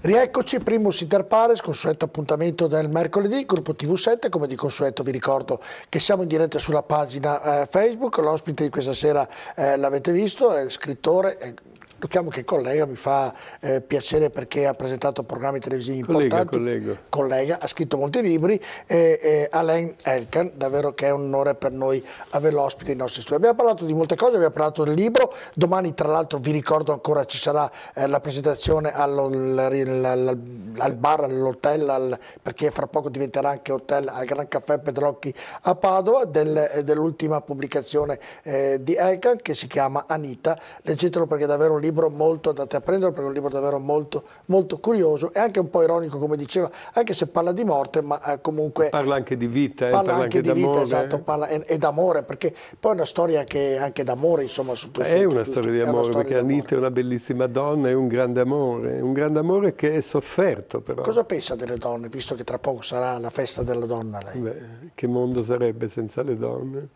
Rieccoci, primus inter pares, consueto appuntamento del mercoledì, gruppo TV7, come di consueto vi ricordo che siamo in diretta sulla pagina eh, Facebook, l'ospite di questa sera eh, l'avete visto, è scrittore, è diciamo che collega mi fa eh, piacere perché ha presentato programmi televisivi importanti, collega. collega ha scritto molti libri, e, eh, e eh, Alain Elkan, davvero che è un onore per noi averlo ospite nei nostri studi. Abbiamo parlato di molte cose, abbiamo parlato del libro, domani tra l'altro vi ricordo ancora ci sarà eh, la presentazione all al, al bar, all'hotel, perché fra poco diventerà anche hotel al Gran Caffè Pedrocchi a Padova, del, eh, dell'ultima pubblicazione eh, di Elkan che si chiama Anita, leggetelo perché è davvero un libro libro molto da te a prendere perché è un libro davvero molto, molto curioso e anche un po' ironico come diceva, anche se parla di morte ma eh, comunque... Parla anche di vita, eh, parla, parla anche, di vita, esatto, eh. parla, e, e d'amore perché poi è una storia che, anche d'amore insomma su sotto È una giusto? storia di amore perché Anita è una bellissima donna, è un grande amore, un grande amore che è sofferto però. Cosa pensa delle donne visto che tra poco sarà la festa della donna lei? Beh, che mondo sarebbe senza le donne?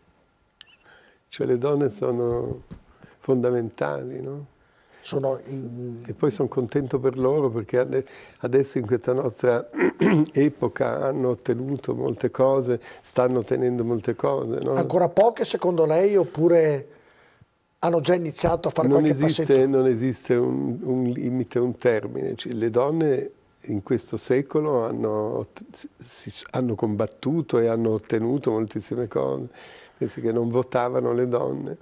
Cioè le donne sono fondamentali, no? sono in... E poi sono contento per loro perché adesso in questa nostra epoca hanno ottenuto molte cose, stanno ottenendo molte cose. No? Ancora poche secondo lei oppure hanno già iniziato a fare non qualche esiste, passetto? Non esiste un, un limite, un termine. Cioè, le donne in questo secolo hanno, si, hanno, combattuto e hanno ottenuto moltissime cose, pensi che non votavano le donne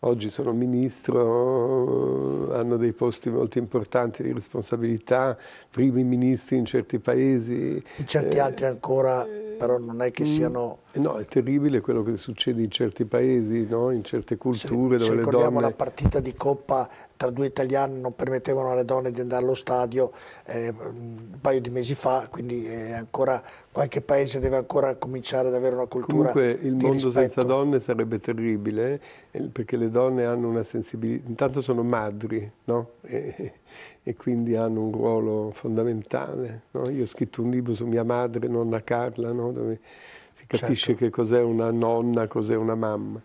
oggi sono ministro, hanno dei posti molto importanti di responsabilità, primi ministri in certi paesi. In certi eh, altri ancora, però non è che mm, siano eh, no, è terribile quello che succede in certi paesi, no? in certe culture se, dove se le donne... la partita di Coppa tra due italiani non permettevano alle donne di andare allo stadio eh, un paio di mesi fa, quindi ancora qualche paese deve ancora cominciare ad avere una cultura Comunque il mondo rispetto. senza donne sarebbe terribile, eh, perché le donne hanno una sensibilità, intanto sono madri, no? E, e quindi hanno un ruolo fondamentale. No? Io ho scritto un libro su mia madre, nonna Carla, no? dove si capisce certo. che cos'è una nonna, cos'è una mamma.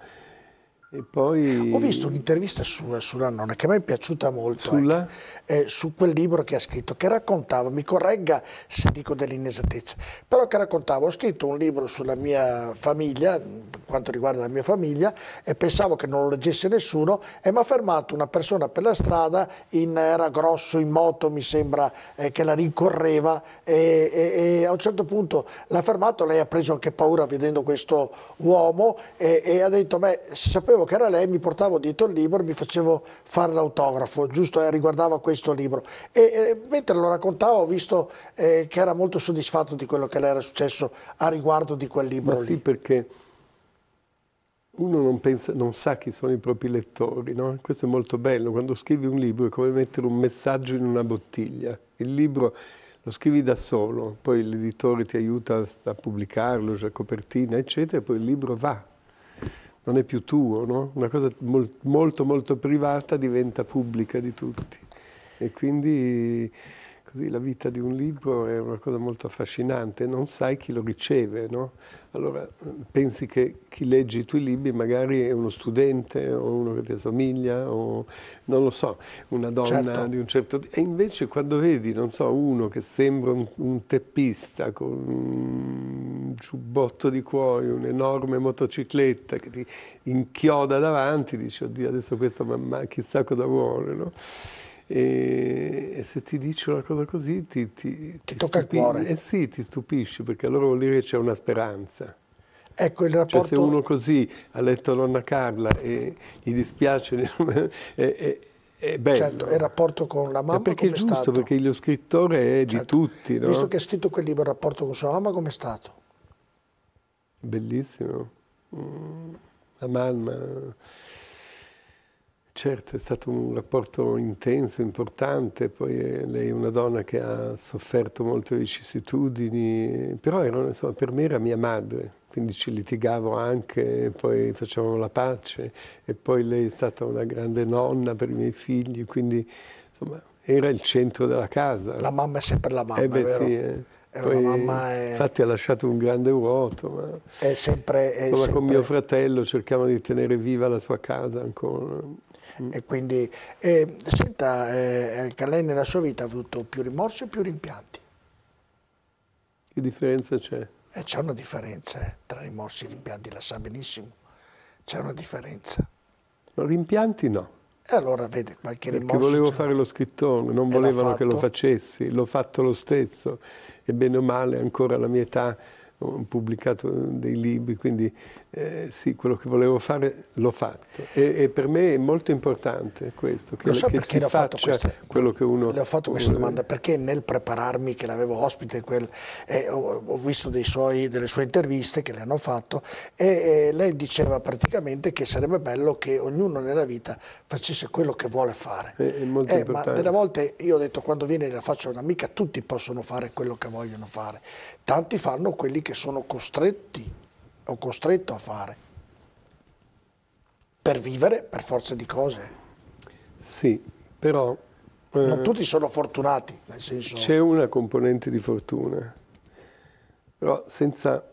Poi... Ho visto un'intervista sua sulla nonna che mi è piaciuta molto, sulla... Ecco, eh, su quel libro che ha scritto, che raccontava, mi corregga se dico dell'inesattezza, però che raccontava, ho scritto un libro sulla mia famiglia, per quanto riguarda la mia famiglia, e pensavo che non lo leggesse nessuno e mi ha fermato una persona per la strada, in, era grosso, in moto mi sembra eh, che la rincorreva e, e, e, a un certo punto l'ha fermato, lei ha preso anche paura vedendo questo uomo e, e ha detto, beh, si sapeva sapevo che era lei, mi portavo dietro il libro e mi facevo fare l'autografo, giusto? Eh, riguardava questo libro. E, e, mentre lo raccontavo ho visto eh, che era molto soddisfatto di quello che le era successo a riguardo di quel libro sì, lì. Sì, perché uno non, pensa, non, sa chi sono i propri lettori, no? Questo è molto bello. Quando scrivi un libro è come mettere un messaggio in una bottiglia. Il libro lo scrivi da solo, poi l'editore ti aiuta a pubblicarlo, c'è la copertina, eccetera, e poi il libro va, non è più tuo, no? una cosa molto molto privata diventa pubblica di tutti. E quindi Così la vita di un libro è una cosa molto affascinante, non sai chi lo riceve, no? Allora pensi che chi legge i tuoi libri magari è uno studente o uno che ti assomiglia o non lo so, una donna certo. di un certo tipo. E invece quando vedi, non so, uno che sembra un, un teppista con un giubbotto di cuoio, un'enorme motocicletta che ti inchioda davanti, dici oddio adesso questo mamma chissà cosa vuole, no? E, e se ti dice una cosa così ti, ti, ti tocca stupi- il cuore. Eh sì, ti stupisce perché allora vuol dire che c'è una speranza. Ecco il rapporto... Cioè se uno così ha letto Nonna Carla e gli dispiace... e, è bello. Certo, il rapporto con la mamma perché è giusto, stato? perché lo scrittore è certo. di tutti. No? Visto che ha scritto quel libro, il rapporto con sua mamma com'è stato? Bellissimo. Mm, la mamma Certo, è stato un rapporto intenso, importante, poi eh, lei è una donna che ha sofferto molte vicissitudini, però era, insomma, per me era mia madre, quindi ci litigavo anche, poi facevamo la pace e poi lei è stata una grande nonna per i miei figli, quindi insomma era il centro della casa. La mamma è sempre la mamma, eh beh, Sì, eh. Eh, Poi, è... Infatti ha lasciato un grande vuoto. Ma... È sempre, è sempre... con mio fratello cercavano di tenere viva la sua casa ancora. Mm. E quindi, eh, senta, eh, anche eh, lei nella sua vita ha avuto più rimorsi o più rimpianti? Che differenza c'è? Eh, c'è una differenza eh, tra rimorsi e rimpianti, la sa benissimo. C'è una differenza. No, rimpianti no e allora vede qualche Perché rimorso. Perché volevo fare lo scrittore, non volevano che lo facessi, l'ho fatto lo stesso e bene o male ancora la mia età ho pubblicato dei libri, quindi eh, sì, quello che volevo fare l'ho fatto. E, e, per me è molto importante questo, che, lo so che si faccia fatto questo, quello che uno... Le ho fatto questa vuole... domanda perché nel prepararmi, che l'avevo ospite, quel, eh, ho, ho, visto suoi, delle sue interviste che le hanno fatto e, e lei diceva praticamente che sarebbe bello che ognuno nella vita facesse quello che vuole fare. È, è molto eh, importante. Ma delle volte io ho detto quando viene la faccia un'amica tutti possono fare quello che vogliono fare, tanti fanno quelli che sono costretti o costretto a fare per vivere per forza di cose. Sì, però... Eh, non tutti sono fortunati, nel senso... C'è una componente di fortuna, però senza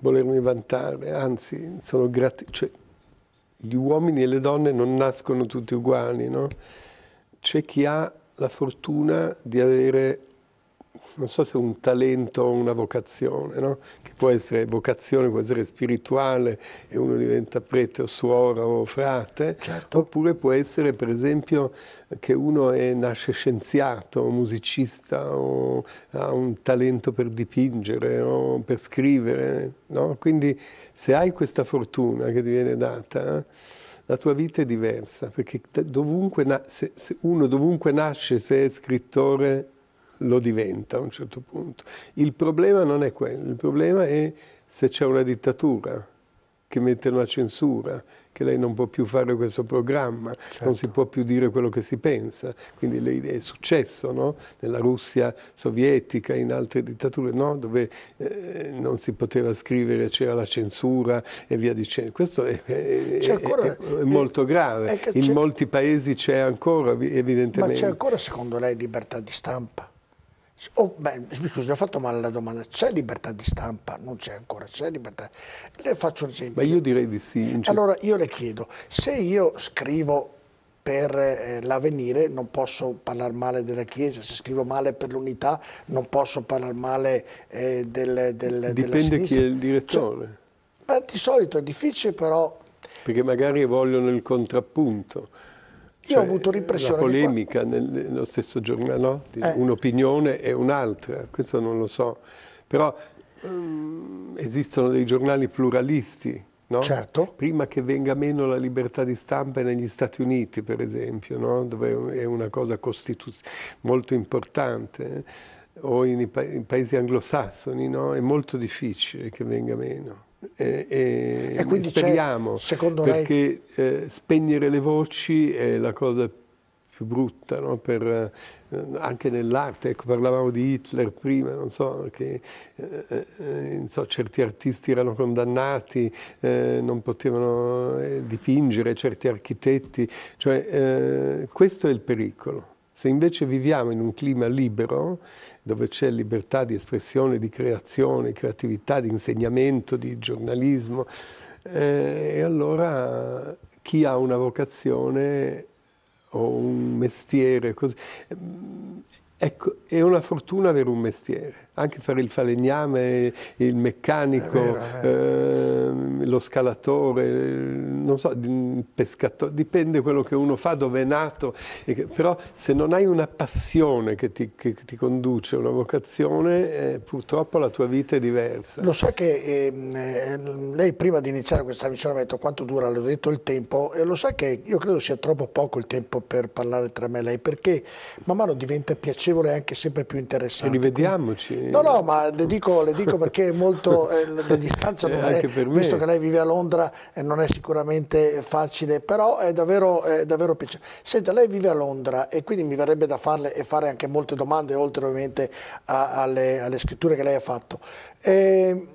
volermi vantare, anzi, sono grati... Cioè, gli uomini e le donne non nascono tutti uguali, no? C'è chi ha la fortuna di avere non so se un talento o una vocazione, no? che può essere vocazione, può essere spirituale e uno diventa prete o suora o frate, certo. oppure può essere per esempio che uno è, nasce scienziato o musicista o ha un talento per dipingere o per scrivere. No? Quindi se hai questa fortuna che ti viene data, la tua vita è diversa, perché dovunque, se, se uno dovunque nasce, se è scrittore lo diventa a un certo punto. Il problema non è quello, il problema è se c'è una dittatura che mette una censura, che lei non può più fare questo programma, certo. non si può più dire quello che si pensa. Quindi lei è successo no? nella Russia sovietica, in altre dittature, no? dove eh, non si poteva scrivere, c'era la censura e via dicendo. Questo è, è, ancora, è, è molto eh, grave. Eh, in molti paesi c'è ancora, evidentemente. Ma c'è ancora, secondo lei, libertà di stampa? Oh, beh, scusi, ho fatto male la domanda. C'è libertà di stampa? Non c'è ancora, c'è libertà. Le faccio un esempio. Ma io direi di sì. Certo allora, io le chiedo, se io scrivo per eh, l'avvenire non posso parlare male della Chiesa, se scrivo male per l'unità non posso parlare male eh, del, del, Dipende chi è il direttore. Cioè, beh, di solito è difficile però... Perché magari vogliono il contrappunto. Io cioè, ho avuto l'impressione. La polemica nel, nello stesso giornale, no? eh. un'opinione e un'altra, questo non lo so. Però um, esistono dei giornali pluralisti, no? Certo. Prima che venga meno la libertà di stampa negli Stati Uniti, per esempio, no? dove è una cosa molto importante, eh? o in, pa in paesi anglosassoni, no? È molto difficile che venga meno. E, e, e quindi speriamo, secondo perché lei... eh, spegnere le voci è la cosa più brutta, no? per, eh, anche nell'arte, ecco, parlavamo di Hitler prima, non so, che eh, eh non so, certi artisti erano condannati, eh, non potevano eh, dipingere, certi architetti, cioè questo è il pericolo. Se invece viviamo in un clima libero, dove c'è libertà di espressione, di creazione, creatività, di insegnamento, di giornalismo, eh, e allora chi ha una vocazione o un mestiere così, Ecco, è una fortuna avere un mestiere, anche fare il falegname, il meccanico, è vero, è vero. Eh, lo scalatore, non so, il mm, pescatore, dipende quello che uno fa, dove è nato, che, però se non hai una passione che ti, che ti conduce, una vocazione, eh, purtroppo la tua vita è diversa. Lo sai che ehm, eh, lei prima di iniziare questa missione ha detto quanto dura, l'ho detto il tempo, e lo sa che io credo sia troppo poco il tempo per parlare tra me e lei, perché man mano diventa piacevole piacevole e anche sempre più interessante. Rivediamoci. No, no, ma le dico, le dico perché è molto, eh, la eh, distanza non è, visto che lei vive a Londra eh, non è sicuramente facile, però è davvero, è davvero piacevole. Senta, lei vive a Londra e quindi mi verrebbe da farle e fare anche molte domande, oltre ovviamente a, alle, alle, scritture che lei ha fatto. Eh,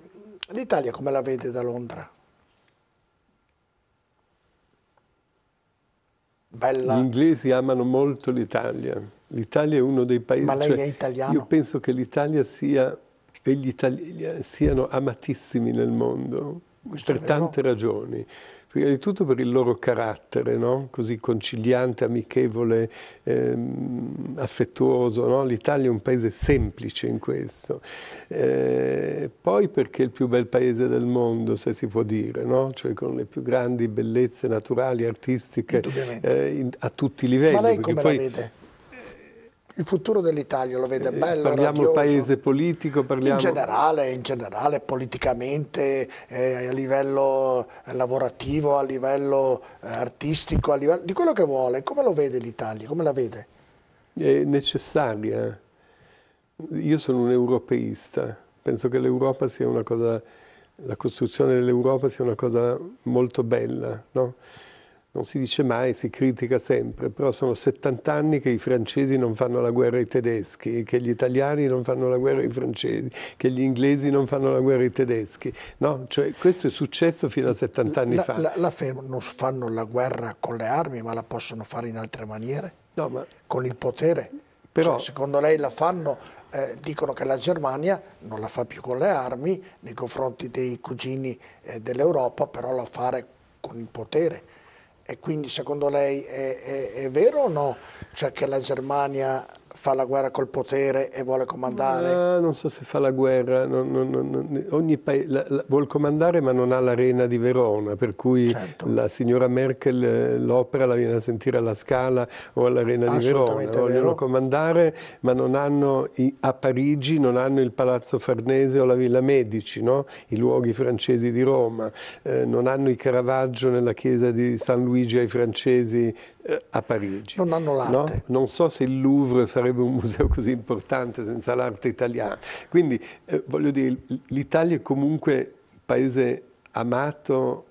L'Italia come la vede da Londra? Bella. Gli inglesi amano molto l'Italia. L'Italia è uno dei paesi... Ma lei cioè, è italiano? Io penso che l'Italia sia, e gli italiani siano amatissimi nel mondo, Questo per tante ragioni prima di tutto per il loro carattere, no? così conciliante, amichevole, ehm, affettuoso. No? L'Italia è un paese semplice in questo. Eh, poi perché è il più bel paese del mondo, se si può dire, no? cioè con le più grandi bellezze naturali, artistiche, eh, in, a tutti i livelli. Ma lei come poi, vede? il futuro dell'Italia lo vede eh, bello, Parliamo radioso. paese politico, parliamo... In generale, in generale politicamente, eh, a livello eh, lavorativo, a livello eh, artistico, a livello, di quello che vuole. Come lo vede l'Italia? Come la vede? È necessaria. Io sono un europeista, penso che l'Europa sia una cosa... La costruzione dell'Europa sia una cosa molto bella, no? non si dice mai, si critica sempre, però sono 70 anni che i francesi non fanno la guerra ai tedeschi, che gli italiani non fanno la guerra ai francesi, che gli inglesi non fanno la guerra ai tedeschi. No? Cioè, questo è successo fino a 70 anni la, fa. La, la fermo, non fanno la guerra con le armi, ma la possono fare in altre maniere? No, ma... Con il potere? Cioè, però, cioè, secondo lei la fanno, eh, dicono che la Germania non la fa più con le armi nei confronti dei cugini eh, dell'Europa, però la fa con il potere e quindi secondo lei è, è, è vero o no? Cioè che la Germania fa la guerra col potere e vuole comandare? Ah, non so se fa la guerra, non, non, non, paese, la, la, vuole comandare ma non ha l'arena di Verona, per cui certo. la signora Merkel eh, l'opera la viene a sentire alla Scala o all'arena di Verona, vogliono comandare ma non hanno i, a Parigi, non hanno il Palazzo Farnese o la Villa Medici, no? i luoghi francesi di Roma, eh, non hanno i Caravaggio nella chiesa di San Luigi ai francesi eh, a Parigi. Non hanno l'arte. No? Non so se il Louvre sarebbe un museo così importante senza l'arte italiana. Quindi, eh, voglio dire, l'Italia è comunque un paese amato,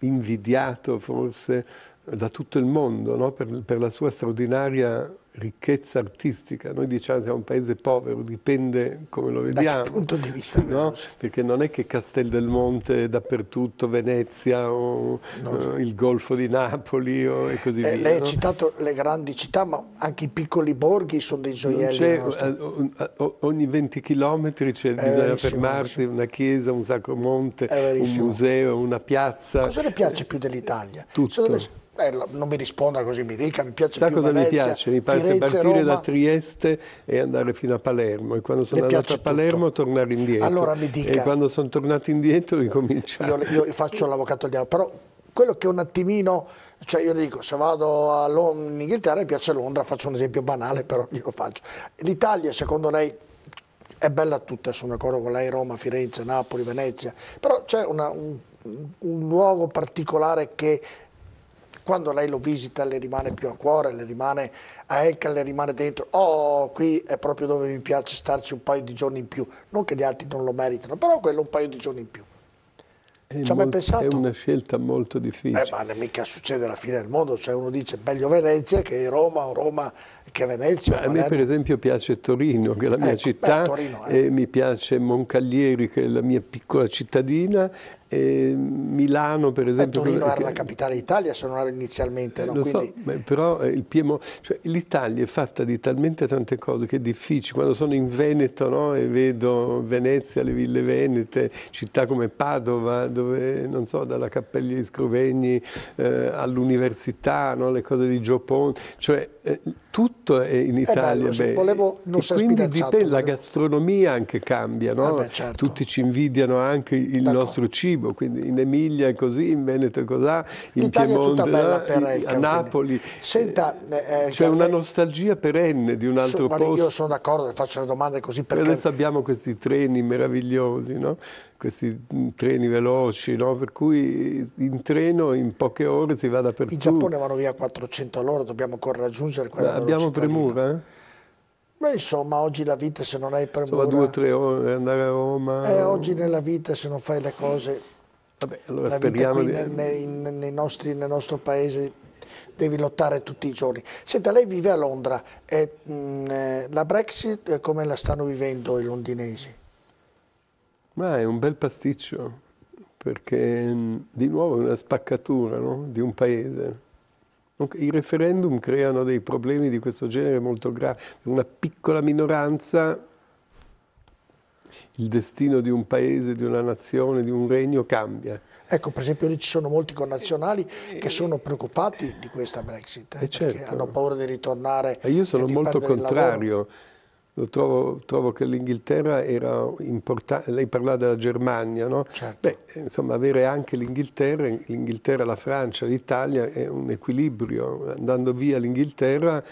invidiato forse da tutto il mondo no? per, per la sua straordinaria ricchezza artistica. Noi diciamo che siamo un paese povero, dipende come lo vediamo. Da che punto di vista? No? Perché non è che Castel del Monte è dappertutto, Venezia o no. eh, il Golfo di Napoli o, e così eh, via. Lei no? ha citato le grandi città, ma anche i piccoli borghi sono dei gioielli. Eh, eh, ogni 20 chilometri c'è, bisogna fermarsi, una chiesa, un sacro monte, un museo, una piazza. Cosa le piace più dell'Italia? Tutto. Beh, non mi risponda così, mi dica, mi piace Sa più cosa mi piace? Mi piace partire Roma. da Trieste e andare fino a Palermo. E quando sono andato a Palermo tutto. tornare indietro. Allora mi dica... E quando sono tornato indietro ricominciare. Io, io faccio l'avvocato al diavolo, però quello che un attimino, cioè io dico, se vado in Inghilterra mi piace Londra, faccio un esempio banale, però glielo faccio. L'Italia, secondo lei, è bella tutta, sono d'accordo con lei, Roma, Firenze, Napoli, Venezia, però c'è un, un luogo particolare che quando lei lo visita le rimane più a cuore, le rimane a Elka, le rimane dentro, oh qui è proprio dove mi piace starci un paio di giorni in più, non che gli altri non lo meritano, però quello un paio di giorni in più. È, molto, è una scelta molto difficile. Eh, ma mica succede alla fine del mondo, cioè uno dice meglio Venezia che Roma o Roma che Venezia. A me per esempio piace Torino, che è la eh, mia ecco, città, beh, Torino, eh. e mi piace Moncaglieri, che è la mia piccola cittadina, e Milano per esempio. Eh, Torino era la capitale d'Italia se non era inizialmente. Eh, no? Lo Quindi... so, però cioè, l'Italia è fatta di talmente tante cose che è difficile. Quando sono in Veneto no? e vedo Venezia, le ville venete, città come Padova, dove non so, dalla Cappella di Scrovegni eh, all'università, no? le cose di Gio Giopone, cioè eh, tutto è in Italia. È bello, beh, volevo, non e quindi dipende, la gastronomia anche cambia, no? ah certo. tutti ci invidiano anche il nostro cibo, quindi in Emilia è così, in Veneto è così, in L'Italia Piemonte, Ecca, a Napoli. Senta, eh, eh, c'è cioè una nostalgia perenne di un altro so, posto. Io sono d'accordo, faccio le domande così perché... E adesso abbiamo questi treni meravigliosi, no? questi mm, treni veloci, no? per cui in treno in poche ore si va dappertutto. In Giappone vanno via 400 all'ora, dobbiamo ancora raggiungere raggiungere quella Abbiamo premura? Ma eh. insomma, oggi la vita se non hai premura... Insomma, due o tre ore andare a Roma... Eh, o... oggi nella vita se non fai le cose... Vabbè, allora speriamo di... Nei, nei nostri, nel nostro paese devi lottare tutti i giorni. Senta, lei vive a Londra, e, mh, mm, eh, la Brexit eh, come la stanno vivendo i londinesi? Ma è un bel pasticcio, perché mm, di nuovo è una spaccatura no? di un paese i referendum creano dei problemi di questo genere molto gravi. Una piccola minoranza, il destino di un paese, di una nazione, di un regno cambia. Ecco, per esempio lì ci sono molti connazionali che sono preoccupati di questa Brexit, eh, eh perché certo. hanno paura di ritornare. E io sono molto contrario trovo, trovo, che l'Inghilterra era importante, lei parlava della Germania, no? Certo. Beh, insomma, avere anche l'Inghilterra, l'Inghilterra, la Francia, l'Italia è un equilibrio, andando via l'Inghilterra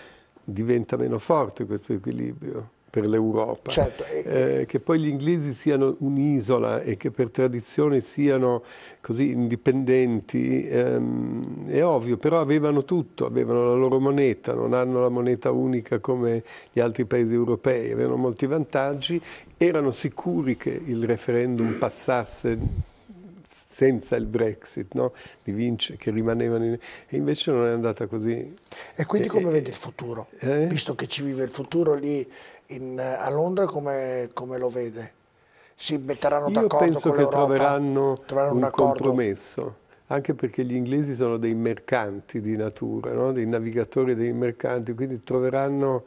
diventa meno forte questo equilibrio per l'Europa. Certo. Eh, che poi gli inglesi siano un'isola e che per tradizione siano così indipendenti ehm, è ovvio, però avevano tutto, avevano la loro moneta, non hanno la moneta unica come gli altri paesi europei, avevano molti vantaggi, erano sicuri che il referendum passasse senza il Brexit, no? di vincere, che rimanevano in... E invece non è andata così. E quindi come eh, vedi il futuro? Eh? Visto che ci vive il futuro lì in, a Londra, come, come, lo vede? Si metteranno d'accordo con l'Europa? Penso che troveranno, troveranno, un, un compromesso anche perché gli inglesi sono dei mercanti di natura, no? dei navigatori dei mercanti, quindi troveranno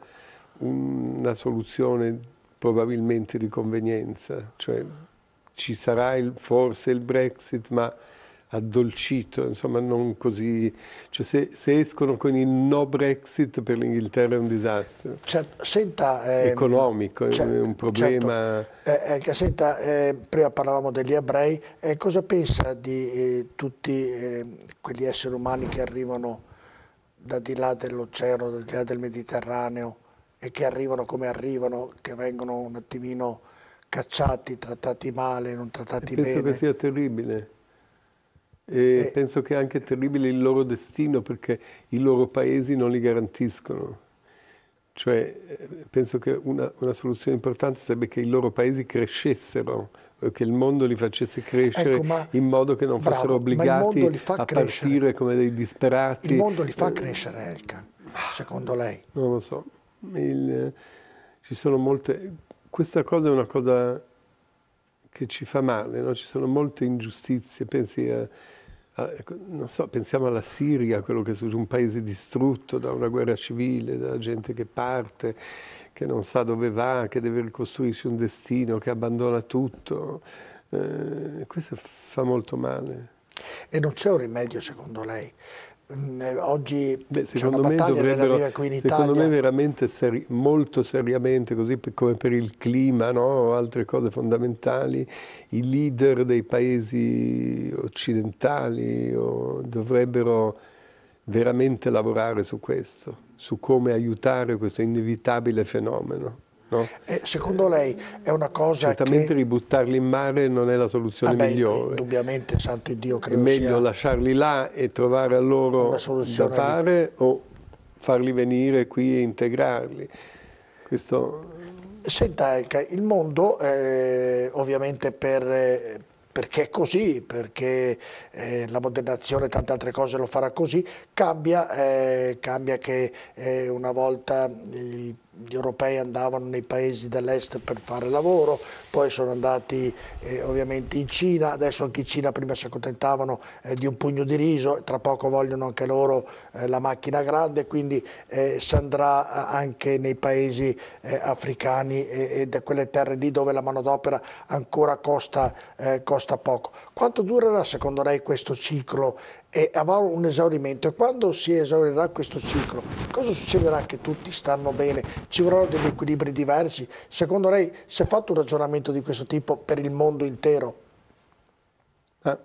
una soluzione probabilmente di convenienza. Cioè ci sarà il, forse il Brexit, ma addolcito, insomma non così... Cioè se, se, escono con il no Brexit per l'Inghilterra è un disastro. Certo, senta, eh, Economico, certo, è un problema... Certo. Eh, senta, eh, prima parlavamo degli ebrei, eh, cosa pensa di eh, tutti eh, quegli esseri umani che arrivano da di là dell'oceano, da di là del Mediterraneo e che arrivano come arrivano, che vengono un attimino cacciati, trattati male, non trattati penso bene. Penso che sia terribile. E, e eh. penso che è anche terribile il loro destino perché i loro paesi non li garantiscono. Cioè, eh, penso che una, una, soluzione importante sarebbe che i loro paesi crescessero, che il mondo li facesse crescere ecco, ma, in modo che non bravo, fossero obbligati a crescere. partire come dei disperati. Il mondo li fa eh. crescere, Elkan, secondo lei? Non lo so. Il, ci sono molte questa cosa è una cosa che ci fa male, no? ci sono molte ingiustizie, a, a, ecco, so, pensiamo alla Siria, quello che è un paese distrutto da una guerra civile, da gente che parte, che non sa dove va, che deve ricostruirsi un destino, che abbandona tutto. Eh, questo fa molto male. E non c'è un rimedio, secondo lei, Mm, eh, oggi Beh, secondo me Italia. Secondo me veramente seri, molto seriamente, così come per il clima, no? altre cose fondamentali, i leader dei paesi occidentali o, dovrebbero veramente lavorare su questo, su come aiutare questo inevitabile fenomeno. No? Eh, secondo lei è una cosa Certamente che... ributtarli in mare non è la soluzione ah beh, migliore. Indubbiamente, santo Dio, credo È meglio sia... lasciarli là e trovare a loro da fare lì. o farli venire qui e integrarli. Questo... Senta, il mondo eh, ovviamente per, perché è così, perché eh, la modernizzazione e tante altre cose lo farà così, cambia, eh, cambia che eh, una volta il gli europei andavano nei paesi dell'est per fare lavoro, poi sono andati eh, ovviamente in Cina, adesso anche in Cina prima si accontentavano eh, di un pugno di riso, tra poco vogliono anche loro eh, la macchina grande, quindi eh, si andrà eh, anche nei paesi eh, africani e, e, da quelle terre lì dove la manodopera ancora costa, costa poco. Quanto durerà secondo lei questo ciclo e avrà un esaurimento e quando si esaurirà questo ciclo cosa succederà che tutti stanno bene ci vorranno degli equilibri diversi secondo lei si è fatto un ragionamento di questo tipo per il mondo intero? Ah,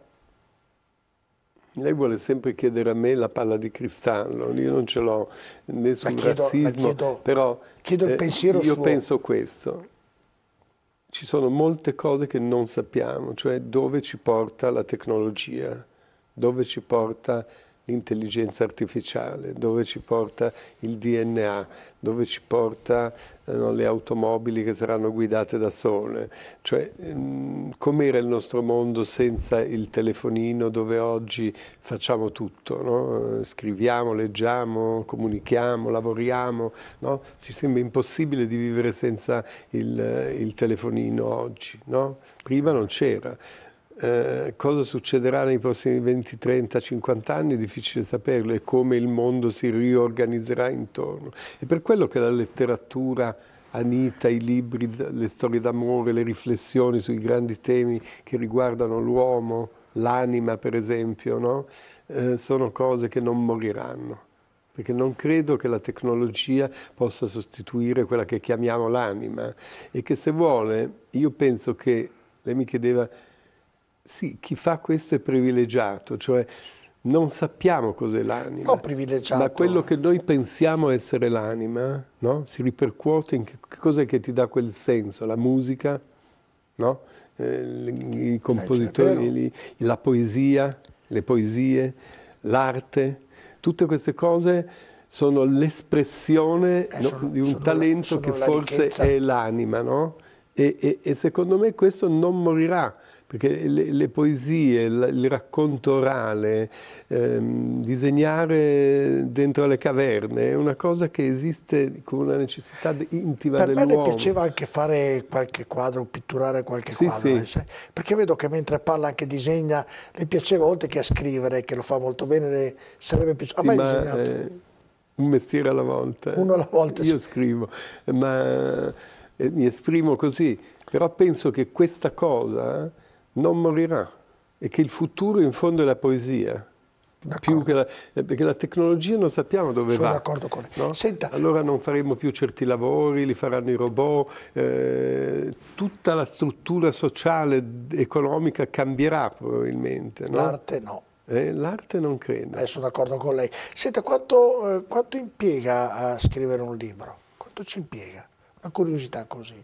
lei vuole sempre chiedere a me la palla di cristallo io non ce l'ho nessun sul chiedo, razzismo chiedo, però chiedo eh, io suo. penso questo ci sono molte cose che non sappiamo cioè dove ci porta la tecnologia dove ci porta l'intelligenza artificiale, dove ci porta il DNA, dove ci porta eh, no, le automobili che saranno guidate da sole. Cioè, mm, com'era il nostro mondo senza il telefonino dove oggi facciamo tutto, no? Eh, scriviamo, leggiamo, comunichiamo, lavoriamo, no? ci sembra impossibile di vivere senza il, eh, il telefonino oggi, prima non c'era. Eh, cosa succederà nei prossimi 20, 30, 50 anni è difficile saperlo e come il mondo si riorganizzerà intorno. È per quello che la letteratura Anita, i libri, le storie d'amore, le riflessioni sui grandi temi che riguardano l'uomo, l'anima per esempio, no? eh, sono cose che non moriranno, perché non credo che la tecnologia possa sostituire quella che chiamiamo l'anima e che se vuole, io penso che, lei mi chiedeva sì, chi fa questo è privilegiato, cioè non sappiamo cos'è l'anima. No, privilegiato. Ma quello che noi pensiamo essere l'anima, no? Si ripercuote in che, che è che ti dà quel senso? La musica, no? eh, I compositori, eh, certo, li, la poesia, le poesie, l'arte, tutte queste cose sono l'espressione eh, no, di un talento la, che forse ricchezza. è l'anima, no? E, e, e secondo me questo non morirà perché le, le poesie, il racconto orale, ehm, disegnare dentro le caverne è una cosa che esiste come una necessità intima per dell'uomo. Per me piaceva anche fare qualche quadro, pitturare qualche sì, quadro, sì. Eh, perché vedo che mentre parla anche disegna, le piaceva oltre che a scrivere, che lo fa molto bene, le, sarebbe piaciuto. Sì, mai ma, disegnato? Eh, un mestiere alla volta. Uno alla volta. Io sì. scrivo, ma eh, mi esprimo così, però penso che questa cosa non morirà e che il futuro in fondo è la poesia. Più che la, eh, perché la tecnologia non sappiamo dove Sono va. Sono d'accordo con lei. No? Senta, allora non faremo più certi lavori, li faranno i robot, eh, tutta la struttura sociale, economica cambierà probabilmente. No? L'arte no. Eh, L'arte non credo. Eh, sono d'accordo con lei. Senta, quanto, eh, quanto impiega a scrivere un libro? Quanto ci impiega? Una curiosità così.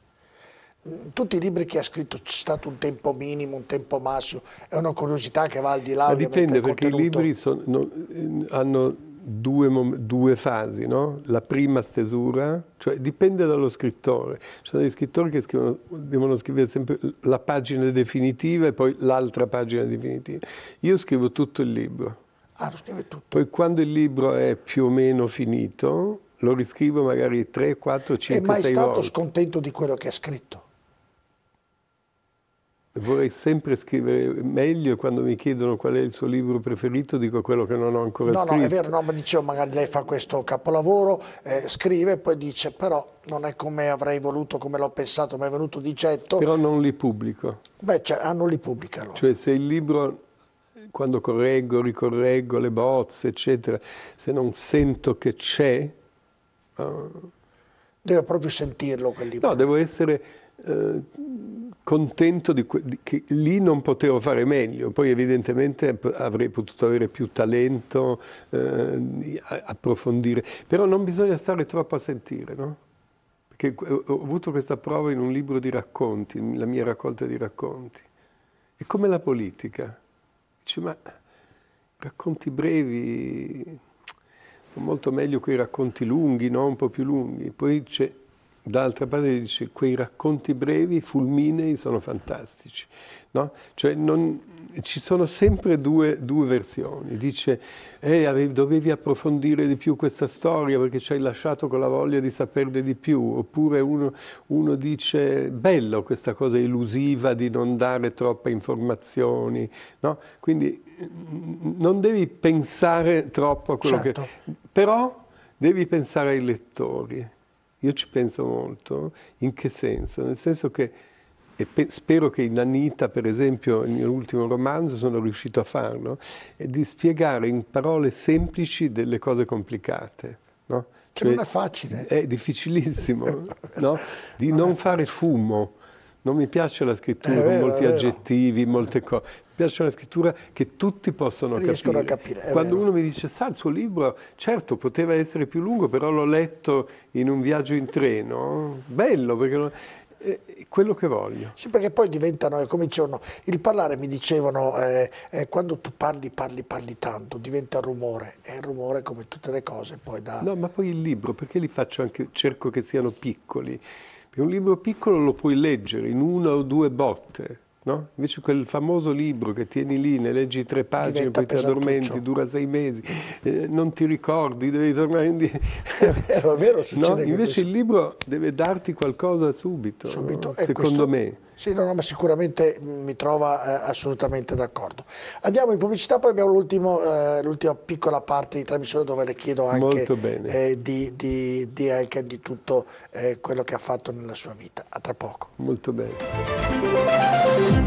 Mm, tutti i libri che ha scritto c'è stato un tempo minimo, un tempo massimo, è una curiosità che va al di là. Ma dipende perché i libri sono, no, mm, hanno due, due fasi, no? la prima stesura, cioè dipende dallo scrittore, ci sono degli scrittori che scrivono, devono scrivere sempre la pagina definitiva e poi l'altra pagina definitiva. Io scrivo tutto il libro. Ah, lo scrive tutto. Poi quando il libro è più o meno finito, lo riscrivo magari 3, 4, 5, 6 volte. È mai stato volte. scontento di quello che ha scritto? Vorrei sempre scrivere meglio quando mi chiedono qual è il suo libro preferito, dico quello che non ho ancora no, scritto. No, no, è vero, no, ma dicevo magari lei fa questo capolavoro, eh, scrive e poi dice però non è come avrei voluto, come l'ho pensato, ma è venuto di getto. Però non li pubblico. Beh, cioè, ah, non li pubblica allora. Cioè se il libro, quando correggo, ricorreggo le bozze, eccetera, se non sento che c'è... Uh... Deve proprio sentirlo quel libro. No, devo essere eh, contento di que- che lì non potevo fare meglio, poi evidentemente avrei potuto avere più talento, eh, approfondire, però non bisogna stare troppo a sentire, no? Perché ho avuto questa prova in un libro di racconti, la mia raccolta di racconti. È come la politica. Dice, ma racconti brevi sono molto meglio quei racconti lunghi, no? un po' più lunghi. Poi c'è D'altra parte dice, quei racconti brevi, fulminei, sono fantastici. No? Cioè non, ci sono sempre due, due versioni. Dice, eh, avevi, dovevi approfondire di più questa storia perché ci hai lasciato con la voglia di saperne di più. Oppure uno, uno dice, bello questa cosa illusiva di non dare troppe informazioni. No? Quindi non devi pensare troppo a quello certo. che... Però devi pensare ai lettori io ci penso molto, in che senso? Nel senso che spero che in Anita, per esempio, nel mio ultimo romanzo, sono riuscito a farlo, è di spiegare in parole semplici delle cose complicate. No? Che non cioè è facile. È difficilissimo no? di non, non fare fumo non mi piace la scrittura vero, con molti aggettivi, molte cose. Mi piace una scrittura che tutti possono Riescono capire. capire Quando vero. uno mi dice, sa, il suo libro, certo, poteva essere più lungo, però l'ho letto in un viaggio in treno. Bello, perché... Non eh, quello che voglio. Sì, perché poi diventano, come dicevano, il parlare mi dicevano, eh, eh, quando tu parli, parli, parli tanto, diventa rumore, è il rumore come tutte le cose poi da... No, ma poi il libro, perché li faccio anche, cerco che siano piccoli, un libro piccolo lo puoi leggere in una o due botte, no? Invece quel famoso libro che tieni lì, ne leggi tre pagine, Diventa poi ti addormenti, dura sei mesi, eh, non ti ricordi, devi tornare indietro. È vero, è vero, succede no? Invece questo... il libro deve darti qualcosa subito, subito. secondo questo... me. Sì, no, no, ma sicuramente mm, mi trova eh, assolutamente d'accordo. Andiamo in pubblicità, poi abbiamo eh, l'ultima piccola parte di trasmissione dove le chiedo anche eh, di, di, di, anche di, tutto eh, quello che ha fatto nella sua vita. A tra poco. Molto bene.